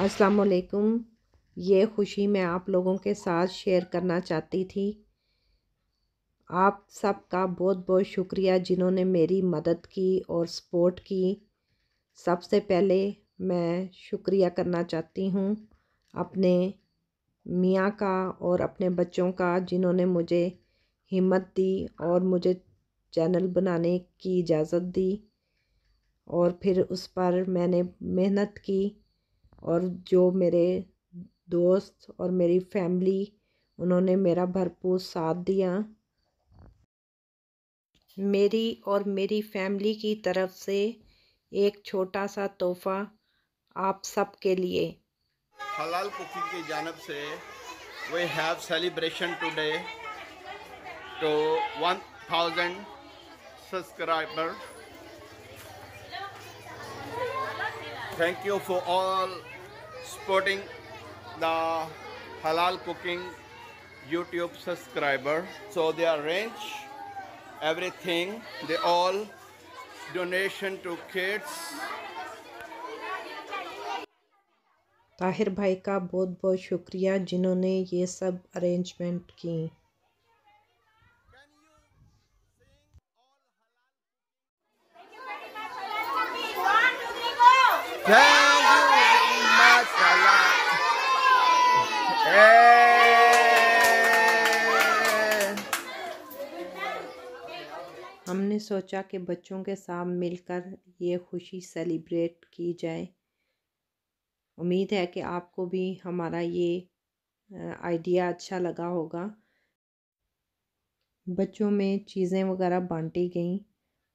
असलकुम ये खुशी मैं आप लोगों के साथ शेयर करना चाहती थी आप सब का बहुत बहुत शुक्रिया जिन्होंने मेरी मदद की और सपोर्ट की सबसे पहले मैं शुक्रिया करना चाहती हूँ अपने मियाँ का और अपने बच्चों का जिन्होंने मुझे हिम्मत दी और मुझे चैनल बनाने की इजाज़त दी और फिर उस पर मैंने मेहनत की और जो मेरे दोस्त और मेरी फैमिली उन्होंने मेरा भरपूर साथ दिया मेरी और मेरी फैमिली की तरफ से एक छोटा सा तोहफा आप सब के लिए हलाल कुकिंग की जानब से we have celebration today two one thousand subscriber thank you for all supporting the halal cooking youtube subscriber so their range everything they all donation to kids Tahir भाई का बहुत बहुत शुक्रिया जिन्होंने ये सब अरेंजमेंट की Thank you very much, Allah. हमने सोचा कि बच्चों के साथ मिलकर ये खुशी सेलिब्रेट की जाए उम्मीद है कि आपको भी हमारा ये आइडिया अच्छा लगा होगा बच्चों में चीज़ें वगैरह बांटी गई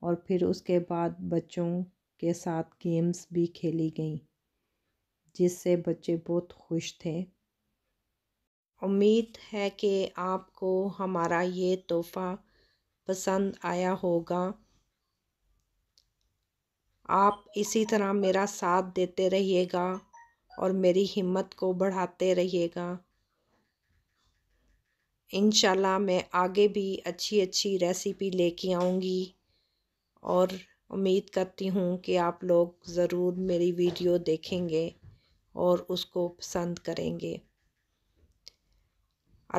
और फिर उसके बाद बच्चों के साथ गेम्स भी खेली गईं जिससे बच्चे बहुत खुश थे उम्मीद है कि आपको हमारा ये तोहफ़ा पसंद आया होगा आप इसी तरह मेरा साथ देते रहिएगा और मेरी हिम्मत को बढ़ाते रहिएगा इन मैं आगे भी अच्छी अच्छी रेसिपी लेके आऊँगी और उम्मीद करती हूँ कि आप लोग ज़रूर मेरी वीडियो देखेंगे और उसको पसंद करेंगे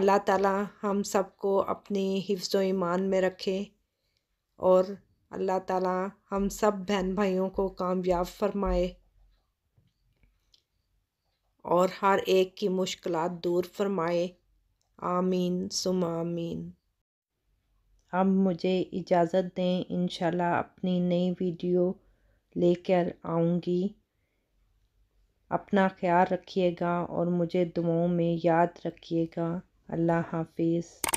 अल्लाह ताला हम सबको अपने हिफ्ज़ ईमान में रखे और अल्लाह ताला हम सब बहन भाइयों को कामयाब फरमाए और हर एक की मुश्किलात दूर फरमाए आमीन सुम आमीन अब मुझे इजाज़त दें इन अपनी नई वीडियो लेकर आऊँगी अपना ख्याल रखिएगा और मुझे दुआओं में याद रखिएगा अल्लाह हाफिज़